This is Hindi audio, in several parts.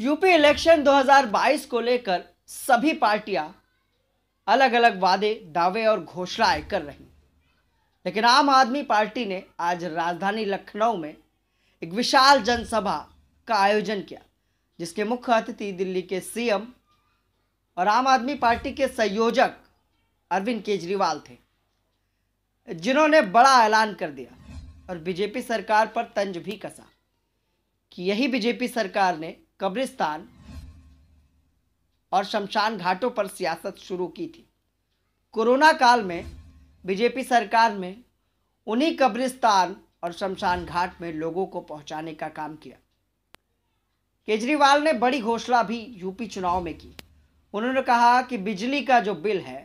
यूपी इलेक्शन 2022 को लेकर सभी पार्टियां अलग अलग वादे दावे और घोषणाएं कर रही लेकिन आम आदमी पार्टी ने आज राजधानी लखनऊ में एक विशाल जनसभा का आयोजन किया जिसके मुख्य अतिथि दिल्ली के सीएम और आम आदमी पार्टी के संयोजक अरविंद केजरीवाल थे जिन्होंने बड़ा ऐलान कर दिया और बीजेपी सरकार पर तंज भी कसा कि यही बीजेपी सरकार ने कब्रिस्तान और शमशान घाटों पर सियासत शुरू की थी कोरोना काल में बीजेपी सरकार में उन्हीं कब्रिस्तान और शमशान घाट में लोगों को पहुंचाने का काम किया केजरीवाल ने बड़ी घोषणा भी यूपी चुनाव में की उन्होंने कहा कि बिजली का जो बिल है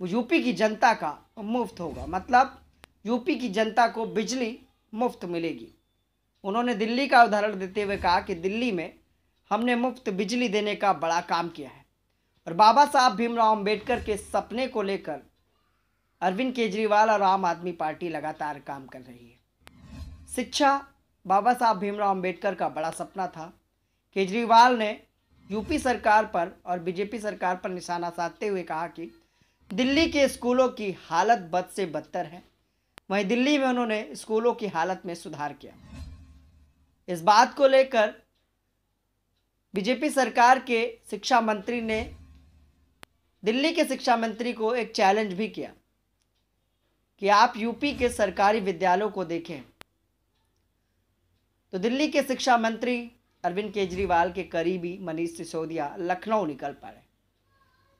वो यूपी की जनता का मुफ्त होगा मतलब यूपी की जनता को बिजली मुफ्त मिलेगी उन्होंने दिल्ली का उदाहरण देते हुए कहा कि दिल्ली में हमने मुफ्त बिजली देने का बड़ा काम किया है और बाबा साहब भीमराव अम्बेडकर के सपने को लेकर अरविंद केजरीवाल और आम आदमी पार्टी लगातार काम कर रही है शिक्षा बाबा साहब भीमराव अम्बेडकर का बड़ा सपना था केजरीवाल ने यूपी सरकार पर और बीजेपी सरकार पर निशाना साधते हुए कहा कि दिल्ली के स्कूलों की हालत बद से बदतर है वहीं दिल्ली में उन्होंने स्कूलों की हालत में सुधार किया इस बात को लेकर बीजेपी सरकार के शिक्षा मंत्री ने दिल्ली के शिक्षा मंत्री को एक चैलेंज भी किया कि आप यूपी के सरकारी विद्यालयों को देखें तो दिल्ली के शिक्षा मंत्री अरविंद केजरीवाल के करीबी मनीष सिसोदिया लखनऊ निकल पाए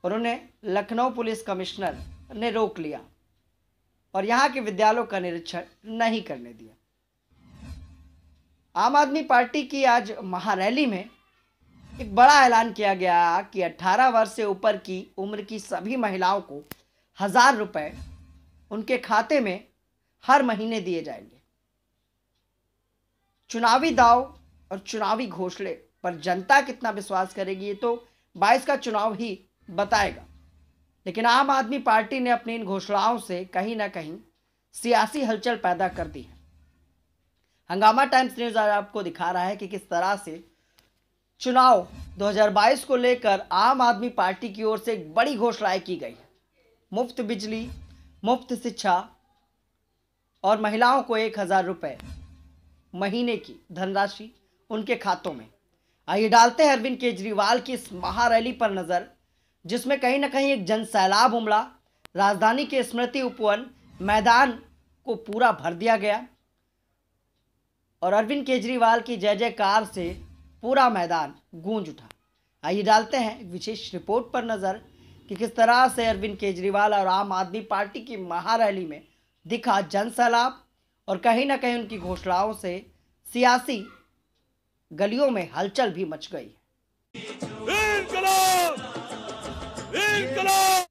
और उन्हें लखनऊ पुलिस कमिश्नर ने रोक लिया और यहाँ के विद्यालयों का निरीक्षण नहीं करने दिया आम आदमी पार्टी की आज महारैली में एक बड़ा ऐलान किया गया कि 18 वर्ष से ऊपर की उम्र की सभी महिलाओं को हज़ार रुपये उनके खाते में हर महीने दिए जाएंगे चुनावी दाव और चुनावी घोषणे पर जनता कितना विश्वास करेगी ये तो 22 का चुनाव ही बताएगा लेकिन आम आदमी पार्टी ने अपनी इन घोषणाओं से कहीं ना कहीं सियासी हलचल पैदा कर दी है हंगामा टाइम्स न्यूज़ आज आपको दिखा रहा है कि किस तरह से चुनाव 2022 को लेकर आम आदमी पार्टी की ओर से एक बड़ी घोषणाएं की गई मुफ्त बिजली मुफ्त शिक्षा और महिलाओं को एक हज़ार रुपये महीने की धनराशि उनके खातों में आइए डालते हैं अरविंद केजरीवाल की इस महारैली पर नज़र जिसमें कहीं ना कहीं एक जन सैलाब उमड़ा राजधानी के स्मृति उपवन मैदान को पूरा भर दिया गया और अरविंद केजरीवाल की जय जयकार से पूरा मैदान गूंज उठा आइए डालते हैं विशेष रिपोर्ट पर नज़र कि किस तरह से अरविंद केजरीवाल और आम आदमी पार्टी की महारैली में दिखा जनसैलाब और कहीं ना कहीं उनकी घोषणाओं से सियासी गलियों में हलचल भी मच गई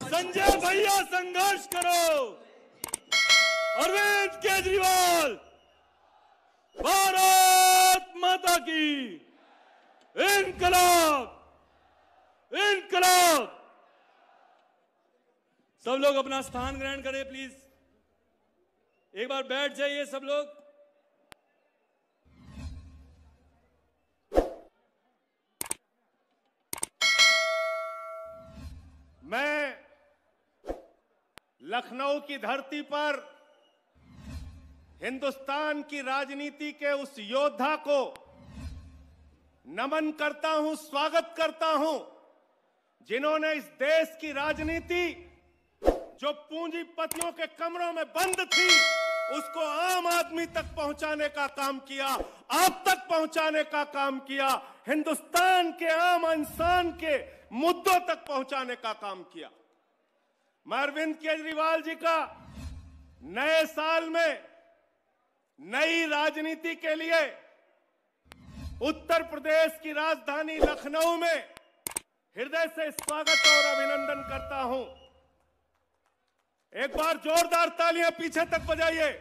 संजय भैया संघर्ष करो अरविंद केजरीवाल भारत माता की इनकलाब इनकलाब सब लोग अपना स्थान ग्रहण करें प्लीज एक बार बैठ जाइए सब लोग मैं लखनऊ की धरती पर हिंदुस्तान की राजनीति के उस योद्धा को नमन करता हूं स्वागत करता हूं जिन्होंने इस देश की राजनीति जो पूंजीपतियों के कमरों में बंद थी उसको आम आदमी तक पहुंचाने का काम किया आप तक पहुंचाने का काम किया हिंदुस्तान के आम इंसान के मुद्दों तक पहुंचाने का काम किया मैं अरविंद केजरीवाल जी का नए साल में नई राजनीति के लिए उत्तर प्रदेश की राजधानी लखनऊ में हृदय से स्वागत और अभिनंदन करता हूं एक बार जोरदार तालियां पीछे तक बजाइए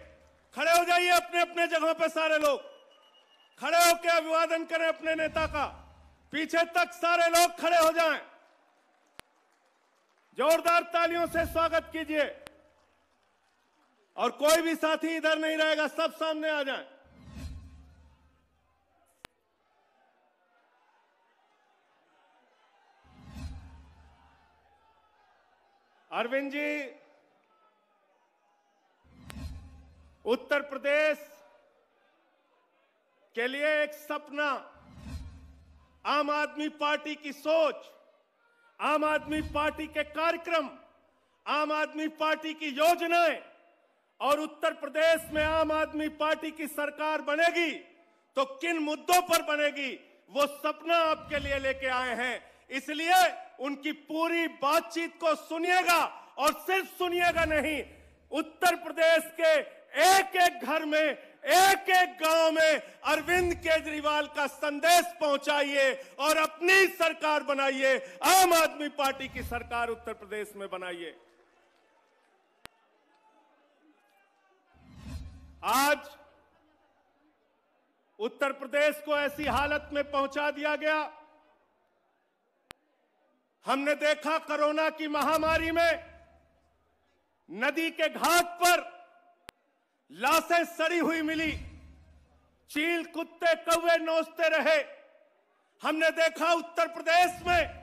खड़े हो जाइए अपने अपने जगहों पर सारे लोग खड़े होकर अभिवादन करें अपने नेता का पीछे तक सारे लोग खड़े हो जाएं जोरदार तालियों से स्वागत कीजिए और कोई भी साथी इधर नहीं रहेगा सब सामने आ जाए अरविंद जी उत्तर प्रदेश के लिए एक सपना आम आदमी पार्टी की सोच आम आदमी पार्टी के कार्यक्रम आम आदमी पार्टी की योजनाएं और उत्तर प्रदेश में आम आदमी पार्टी की सरकार बनेगी तो किन मुद्दों पर बनेगी वो सपना आपके लिए लेके आए हैं इसलिए उनकी पूरी बातचीत को सुनिएगा और सिर्फ सुनिएगा नहीं उत्तर प्रदेश के एक एक घर में एक एक गांव में अरविंद केजरीवाल का संदेश पहुंचाइए और अपनी सरकार बनाइए आम आदमी पार्टी की सरकार उत्तर प्रदेश में बनाइए आज उत्तर प्रदेश को ऐसी हालत में पहुंचा दिया गया हमने देखा कोरोना की महामारी में नदी के घाट पर लाशें सड़ी हुई मिली चील कुत्ते कौवे नोचते रहे हमने देखा उत्तर प्रदेश में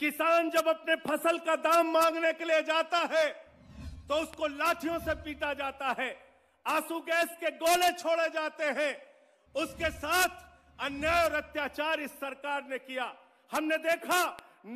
किसान जब अपने फसल का दाम मांगने के लिए जाता है तो उसको लाठियों से पीटा जाता है आंसू गैस के गोले छोड़े जाते हैं उसके साथ अन्याय और अत्याचार इस सरकार ने किया हमने देखा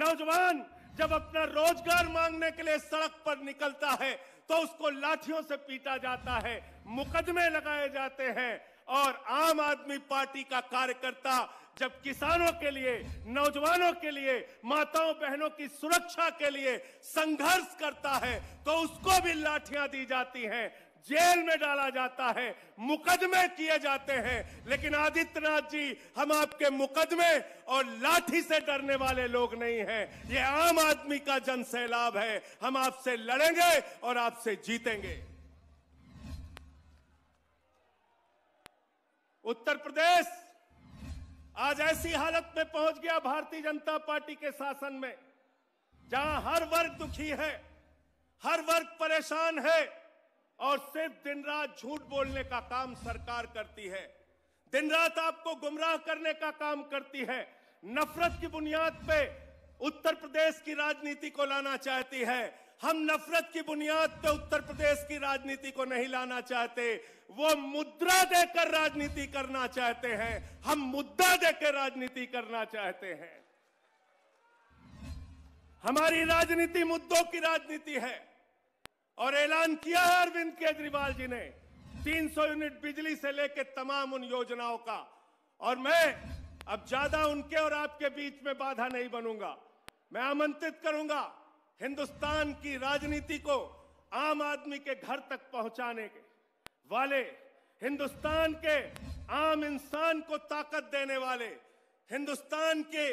नौजवान जब अपना रोजगार मांगने के लिए सड़क पर निकलता है तो उसको लाठियों से पीटा जाता है मुकदमे लगाए जाते हैं और आम आदमी पार्टी का कार्यकर्ता जब किसानों के लिए नौजवानों के लिए माताओं बहनों की सुरक्षा के लिए संघर्ष करता है तो उसको भी लाठियां दी जाती हैं जेल में डाला जाता है मुकदमे किए जाते हैं लेकिन आदित्यनाथ जी हम आपके मुकदमे और लाठी से डरने वाले लोग नहीं हैं ये आम आदमी का जन सैलाब है हम आपसे लड़ेंगे और आपसे जीतेंगे उत्तर प्रदेश आज ऐसी हालत में पहुंच गया भारतीय जनता पार्टी के शासन में जहां हर वर्ग दुखी है हर वर्ग परेशान है और सिर्फ दिन रात झूठ बोलने का काम सरकार करती है दिन रात आपको गुमराह करने का काम करती है नफरत की बुनियाद पे उत्तर प्रदेश की राजनीति को लाना चाहती है हम नफरत की बुनियाद पे उत्तर प्रदेश की राजनीति को नहीं लाना चाहते वो मुद्रा देकर राजनीति करना चाहते हैं हम मुद्दा देकर राजनीति करना चाहते हैं हमारी राजनीति मुद्दों की राजनीति है और ऐलान किया है अरविंद केजरीवाल जी ने 300 यूनिट बिजली से लेकर तमाम उन योजनाओं का और मैं अब ज्यादा उनके और आपके बीच में बाधा नहीं बनूंगा मैं आमंत्रित करूंगा हिंदुस्तान की राजनीति को आम आदमी के घर तक पहुंचाने के वाले हिंदुस्तान के आम इंसान को ताकत देने वाले हिंदुस्तान के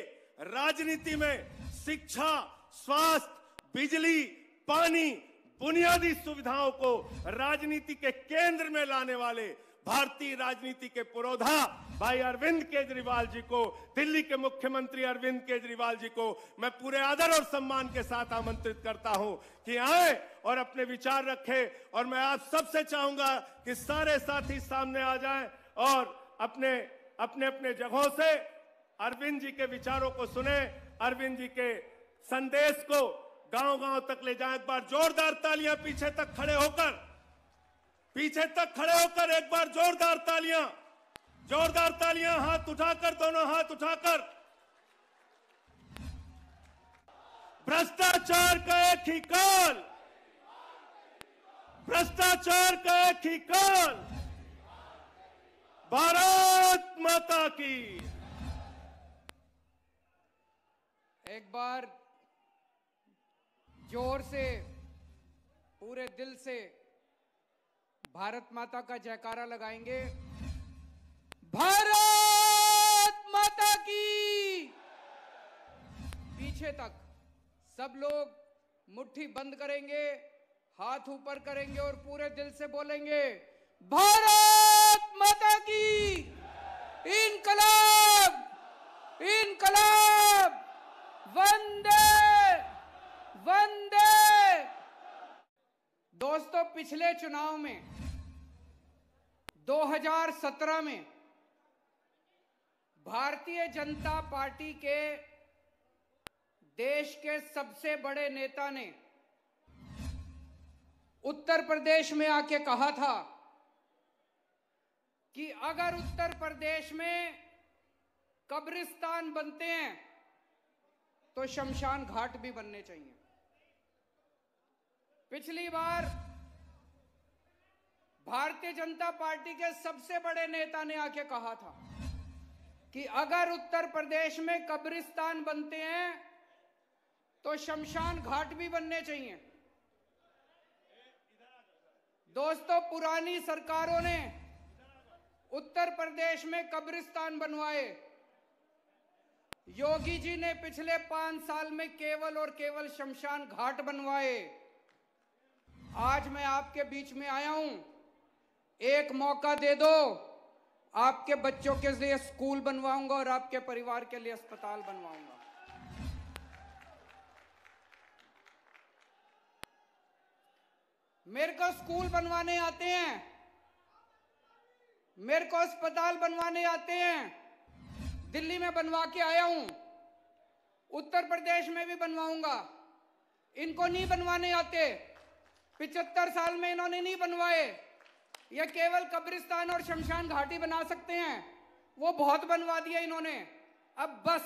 राजनीति में शिक्षा स्वास्थ्य बिजली पानी बुनियादी सुविधाओं को राजनीति के केंद्र में लाने वाले भारतीय राजनीति के पुरोधा भाई अरविंद केजरीवाल जी को दिल्ली के मुख्यमंत्री अरविंद केजरीवाल जी को मैं पूरे आदर और सम्मान के साथ आमंत्रित करता हूं कि आए और अपने विचार रखें और मैं आप सबसे चाहूंगा कि सारे साथी सामने आ जाएं और अपने अपने अपने जगहों से अरविंद जी के विचारों को सुने अरविंद जी के संदेश को गांव गांव तक ले जाएं एक बार जोरदार तालियां पीछे तक खड़े होकर पीछे तक खड़े होकर एक बार जोरदार तालियां जोरदार तालियां हाथ उठाकर दोनों हाथ उठाकर भ्रष्टाचार का एक ही काल भ्रष्टाचार का एक ही काल भारत माता की एक बार जोर से पूरे दिल से भारत माता का जयकारा लगाएंगे भारत माता की पीछे तक सब लोग मुट्ठी बंद करेंगे हाथ ऊपर करेंगे और पूरे दिल से बोलेंगे भारत माता की इनकलाब इनकलाब वंदे वंदे दोस्तों पिछले चुनाव में 2017 में भारतीय जनता पार्टी के देश के सबसे बड़े नेता ने उत्तर प्रदेश में आके कहा था कि अगर उत्तर प्रदेश में कब्रिस्तान बनते हैं तो शमशान घाट भी बनने चाहिए पिछली बार भारतीय जनता पार्टी के सबसे बड़े नेता ने आके कहा था कि अगर उत्तर प्रदेश में कब्रिस्तान बनते हैं तो शमशान घाट भी बनने चाहिए दोस्तों पुरानी सरकारों ने उत्तर प्रदेश में कब्रिस्तान बनवाए योगी जी ने पिछले पांच साल में केवल और केवल शमशान घाट बनवाए आज मैं आपके बीच में आया हूं एक मौका दे दो आपके बच्चों के लिए स्कूल बनवाऊंगा और आपके परिवार के लिए अस्पताल बनवाऊंगा मेरे को स्कूल बनवाने आते हैं मेरे को अस्पताल बनवाने आते हैं दिल्ली में बनवा के आया हूं उत्तर प्रदेश में भी बनवाऊंगा इनको नहीं बनवाने आते पिछहत्तर साल में इन्होंने नहीं बनवाए ये केवल कब्रिस्तान और शमशान घाटी बना सकते हैं वो बहुत बनवा दिया इन्होंने अब बस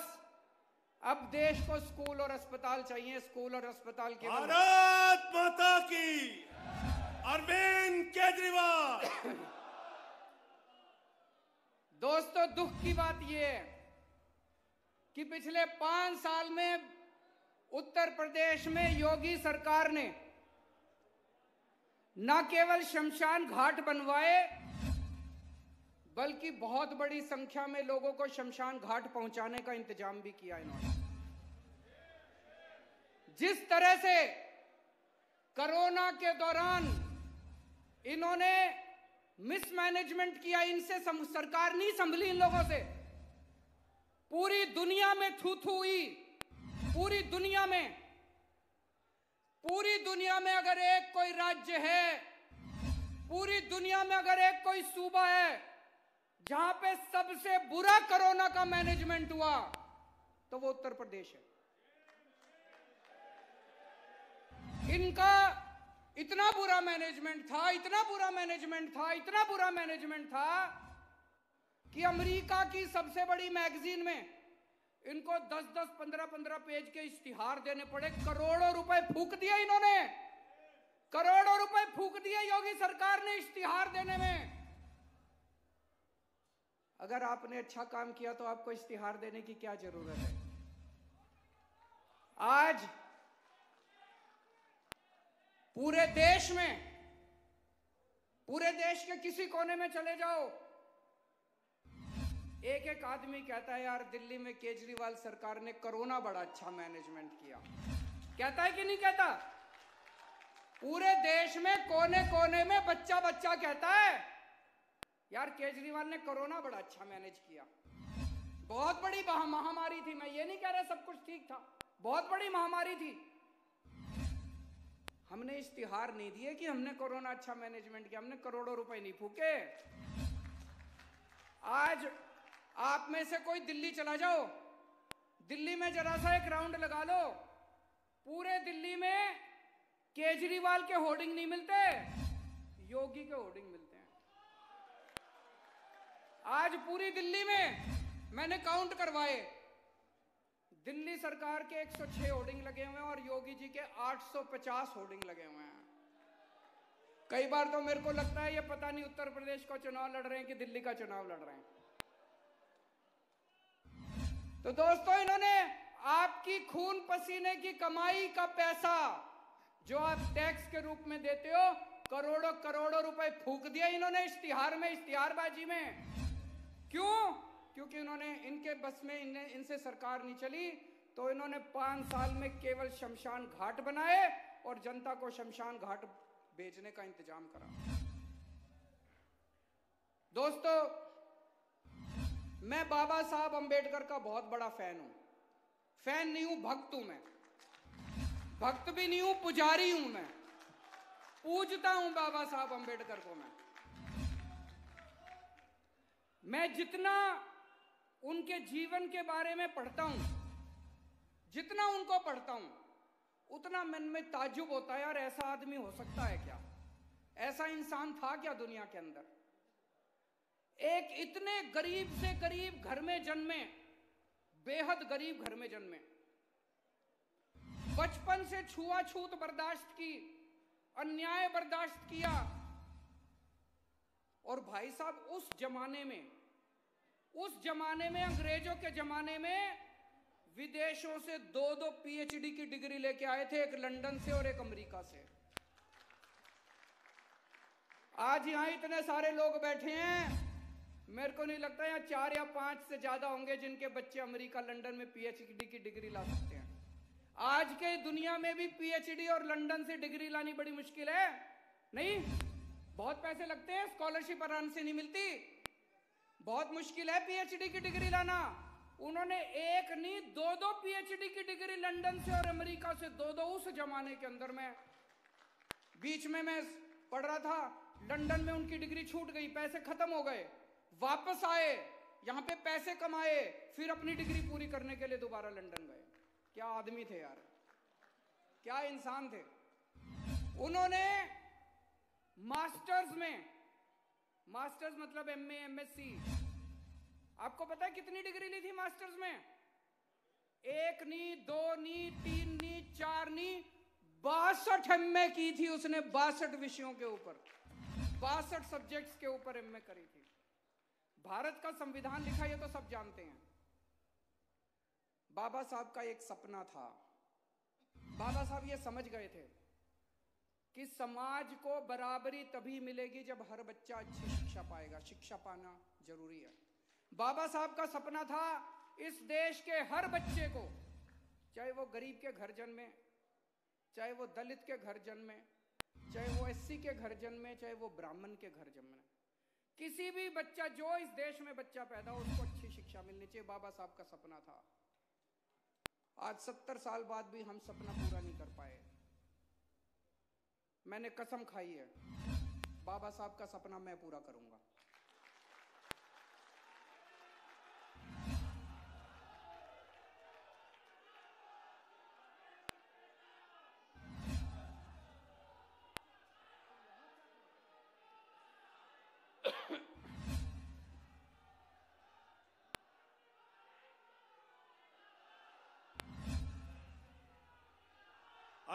अब देश को स्कूल और अस्पताल चाहिए स्कूल और अस्पताल के भारत माता की अरविंद केजरीवाल दोस्तों दुख की बात यह है कि पिछले पांच साल में उत्तर प्रदेश में योगी सरकार ने न केवल शमशान घाट बनवाए बल्कि बहुत बड़ी संख्या में लोगों को शमशान घाट पहुंचाने का इंतजाम भी किया इन्होंने जिस तरह से कोरोना के दौरान इन्होंने मिसमैनेजमेंट किया इनसे सरकार नहीं संभली इन लोगों से पूरी दुनिया में थू थू हुई पूरी दुनिया में पूरी दुनिया में अगर एक कोई राज्य है पूरी दुनिया में अगर एक कोई सूबा है जहां पे सबसे बुरा कोरोना का मैनेजमेंट हुआ तो वो उत्तर प्रदेश है इनका इतना बुरा मैनेजमेंट था इतना बुरा मैनेजमेंट था इतना बुरा मैनेजमेंट था कि अमेरिका की सबसे बड़ी मैगजीन में इनको दस दस पंद्रह पंद्रह पेज के इश्तिहार देने पड़े करोड़ों रुपए फूक दिए इन्होंने करोड़ों रुपए फूक दिए योगी सरकार ने इश्तिहार देने में अगर आपने अच्छा काम किया तो आपको इश्तिहार देने की क्या जरूरत है आज पूरे देश में पूरे देश के किसी कोने में चले जाओ एक एक आदमी कहता है यार दिल्ली में केजरीवाल सरकार ने कोरोना बड़ा अच्छा मैनेजमेंट किया कहता है कि नहीं कहता पूरे देश में कोने कोने में बच्चा बच्चा कहता है यार केजरीवाल ने कोरोना बड़ा अच्छा मैनेज किया बहुत बड़ी महामारी थी मैं ये नहीं कह रहा सब कुछ ठीक था बहुत बड़ी महामारी थी हमने इश्तिहार नहीं दिए कि हमने कोरोना अच्छा मैनेजमेंट किया हमने करोड़ों रुपए नहीं फूके आज आप में से कोई दिल्ली चला जाओ दिल्ली में जरा सा एक राउंड लगा लो पूरे दिल्ली में केजरीवाल के होर्डिंग नहीं मिलते योगी के होर्डिंग मिलते हैं आज पूरी दिल्ली में मैंने काउंट करवाए दिल्ली सरकार के 106 होर्डिंग लगे हुए हैं और योगी जी के 850 होर्डिंग लगे हुए हैं कई बार तो मेरे को लगता है ये पता नहीं उत्तर प्रदेश का चुनाव लड़ रहे हैं कि दिल्ली का चुनाव लड़ रहे हैं तो दोस्तों इन्होंने आपकी खून पसीने की कमाई का पैसा जो आप टैक्स के रूप में देते हो करोड़ों करोड़ों रुपए फूक दिया इन्होंने इश्तिहार में इश्तिहारबाजी में क्यों क्योंकि इन्होंने इनके बस में इनसे सरकार नहीं चली तो इन्होंने पांच साल में केवल शमशान घाट बनाए और जनता को शमशान घाट भेजने का इंतजाम करा दोस्तों मैं बाबा साहब अंबेडकर का बहुत बड़ा फैन हूं फैन नहीं हूं भक्त हूं मैं भक्त भी नहीं हूं पुजारी हूं मैं पूजता हूं बाबा साहब अंबेडकर को मैं मैं जितना उनके जीवन के बारे में पढ़ता हूं जितना उनको पढ़ता हूं उतना मन में ताजुब होता है यार ऐसा आदमी हो सकता है क्या ऐसा इंसान था क्या दुनिया के अंदर एक इतने गरीब से गरीब घर में जन्मे बेहद गरीब घर में जन्मे बचपन से छुआछूत बर्दाश्त की अन्याय बर्दाश्त किया और भाई साहब उस जमाने में उस जमाने में अंग्रेजों के जमाने में विदेशों से दो दो पीएचडी की डिग्री लेके आए थे एक लंदन से और एक अमेरिका से आज यहां इतने सारे लोग बैठे हैं मेरे को नहीं लगता यहाँ चार या पांच से ज्यादा होंगे जिनके बच्चे अमेरिका लंदन में पीएचडी की डिग्री ला सकते हैं आज के दुनिया में भी पीएचडी और लंदन से डिग्री लानी बड़ी मुश्किल है नहीं बहुत पैसे लगते हैं स्कॉलरशिप आराम से नहीं मिलती बहुत मुश्किल है पीएचडी की डिग्री लाना उन्होंने एक नहीं दो दो पीएचडी की डिग्री लंदन से और अमेरिका से दो दो उस जमाने के अंदर में बीच में मैं पढ़ रहा था लंदन में उनकी डिग्री छूट गई पैसे खत्म हो गए वापस आए यहाँ पे पैसे कमाए फिर अपनी डिग्री पूरी करने के लिए दोबारा लंदन गए क्या आदमी थे यार क्या इंसान थे उन्होंने मास्टर्स में मास्टर्स मतलब एम एम एस सी आपको पता है कितनी डिग्री ली थी मास्टर्स में एक नी दो नी तीन नी चार नी बासठ एम की थी उसने बासठ विषयों के ऊपर बासठ सब्जेक्ट्स के ऊपर एम करी थी भारत का संविधान लिखा ये तो सब जानते हैं बाबा साहब का एक सपना था बाबा साहब ये समझ गए थे कि समाज को बराबरी तभी मिलेगी जब हर बच्चा अच्छी शिक्षा पाएगा शिक्षा पाना जरूरी है बाबा साहब का सपना था इस देश के हर बच्चे को चाहे वो गरीब के घर जन्मे चाहे वो दलित के घर जन्मे चाहे वो एससी के घर जन्मे चाहे वो ब्राह्मण के घर जन्मे किसी भी बच्चा जो इस देश में बच्चा पैदा हो उसको अच्छी शिक्षा मिलनी चाहिए बाबा साहब का सपना था आज सत्तर साल बाद भी हम सपना पूरा नहीं कर पाए मैंने कसम खाई है बाबा साहब का सपना मैं पूरा करूंगा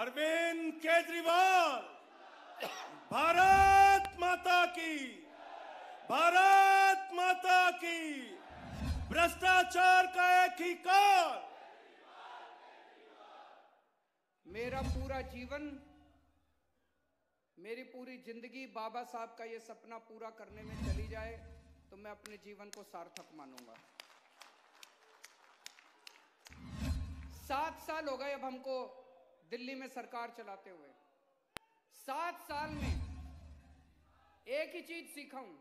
अरविंद केजरीवाल भारत माता की भारत माता की भ्रष्टाचार का एक ही कार मेरा पूरा जीवन मेरी पूरी जिंदगी बाबा साहब का ये सपना पूरा करने में चली जाए तो मैं अपने जीवन को सार्थक मानूंगा सात साल हो गए अब हमको दिल्ली में सरकार चलाते हुए सात साल में एक ही चीज सीखा हूं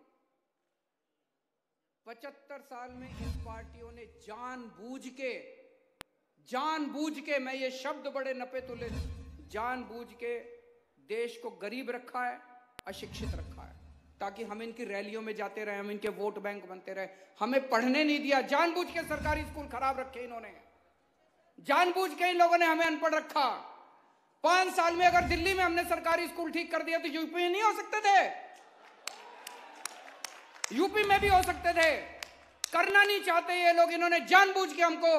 पचहत्तर साल में इन पार्टियों ने जानबूझ के जानबूझ के मैं ये शब्द बड़े नपे तुले जानबूझ के देश को गरीब रखा है अशिक्षित रखा है ताकि हम इनकी रैलियों में जाते रहे हम इनके वोट बैंक बनते रहे हमें पढ़ने नहीं दिया जानबूझ के सरकारी स्कूल खराब रखे इन्होंने जानबूझ के इन लोगों ने हमें अनपढ़ रखा पांच साल में अगर दिल्ली में हमने सरकारी स्कूल ठीक कर दिया तो यूपी में नहीं हो सकते थे यूपी में भी हो सकते थे करना नहीं चाहते ये लोग इन्होंने जानबूझ के हमको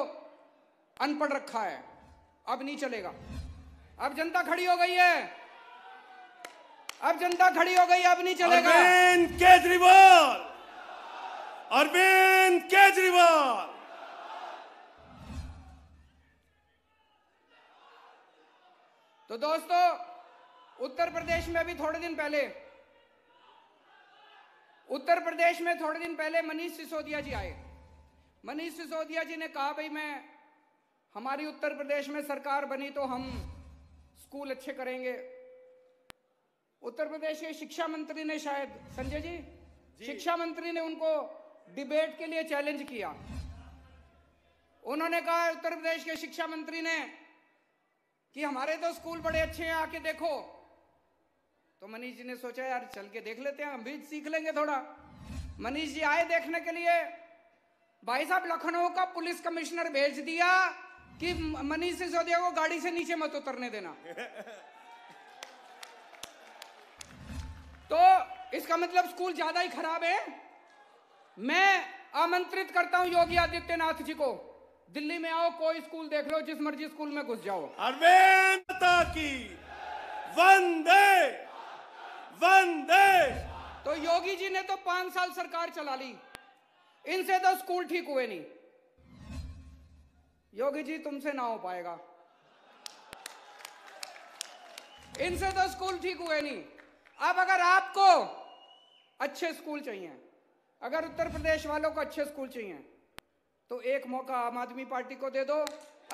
अनपढ़ रखा है अब नहीं चलेगा अब जनता खड़ी हो गई है अब जनता खड़ी हो गई अब नहीं चलेगा अरविंद केजरीवाल अरविंद केजरीवाल तो दोस्तों उत्तर प्रदेश में अभी थोड़े दिन पहले उत्तर प्रदेश में थोड़े दिन पहले मनीष सिसोदिया जी आए मनीष सिसोदिया जी ने कहा भाई मैं हमारी उत्तर प्रदेश में सरकार बनी तो हम स्कूल अच्छे करेंगे उत्तर प्रदेश के शिक्षा मंत्री ने शायद संजय जी, जी शिक्षा मंत्री ने उनको डिबेट के लिए चैलेंज किया उन्होंने कहा उत्तर प्रदेश के शिक्षा मंत्री ने कि हमारे तो स्कूल बड़े अच्छे हैं आके देखो तो मनीष जी ने सोचा यार चल के देख लेते हैं हम भी सीख लेंगे थोड़ा मनीष जी आए देखने के लिए भाई साहब लखनऊ का पुलिस कमिश्नर भेज दिया कि मनीष सिसोदिया को गाड़ी से नीचे मत उतरने देना तो इसका मतलब स्कूल ज्यादा ही खराब है मैं आमंत्रित करता हूं योगी आदित्यनाथ जी को दिल्ली में आओ कोई स्कूल देख लो जिस मर्जी स्कूल में घुस जाओ अरविंद की वंदे वंदे तो योगी जी ने तो पांच साल सरकार चला ली इनसे तो स्कूल ठीक हुए नहीं योगी जी तुमसे ना हो पाएगा इनसे तो स्कूल ठीक हुए नहीं अब अगर आपको अच्छे स्कूल चाहिए अगर उत्तर प्रदेश वालों को अच्छे स्कूल चाहिए तो एक मौका आम आदमी पार्टी को दे दो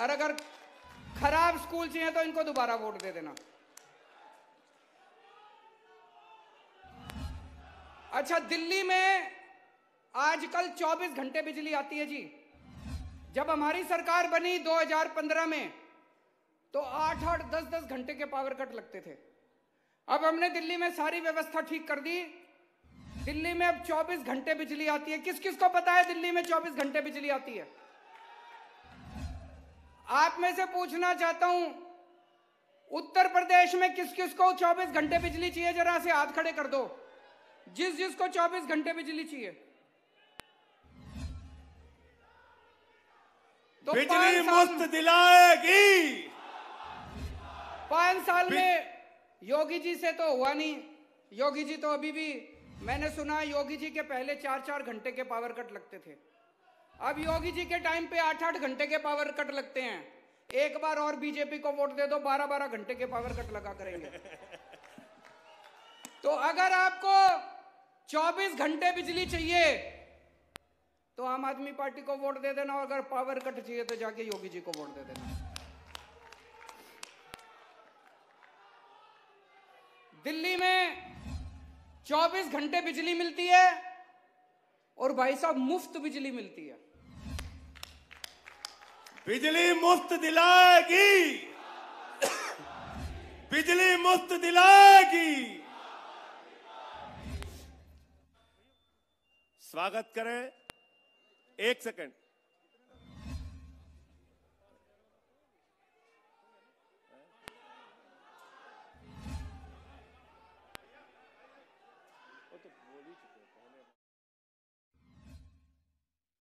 और अगर खराब स्कूल से हैं तो इनको दोबारा वोट दे देना अच्छा दिल्ली में आजकल 24 घंटे बिजली आती है जी जब हमारी सरकार बनी 2015 में तो आठ आठ दस दस घंटे के पावर कट लगते थे अब हमने दिल्ली में सारी व्यवस्था ठीक कर दी दिल्ली में अब 24 घंटे बिजली आती है किस किस को पता है दिल्ली में 24 घंटे बिजली आती है आप में से पूछना चाहता हूं उत्तर प्रदेश में किस किस को 24 घंटे बिजली चाहिए जरा से हाथ खड़े कर दो जिस जिस को 24 घंटे बिजली चाहिए तो बिजली मुफ्त दिलाएगी पांच साल में योगी जी से तो हुआ नहीं योगी जी तो अभी भी मैंने सुना योगी जी के पहले चार चार घंटे के पावर कट लगते थे अब योगी जी के टाइम पे आठ आठ घंटे के पावर कट लगते हैं एक बार और बीजेपी को वोट दे दो बारह बारह घंटे के पावर कट लगा करेंगे तो अगर आपको 24 घंटे बिजली चाहिए तो आम आदमी पार्टी को वोट दे देना और अगर पावर कट चाहिए तो जाके योगी जी को वोट दे देना दिल्ली में 24 घंटे बिजली मिलती है और भाई साहब मुफ्त बिजली मिलती है बिजली मुफ्त दिलाएगी बिजली मुफ्त दिलाएगी स्वागत करें एक सेकंड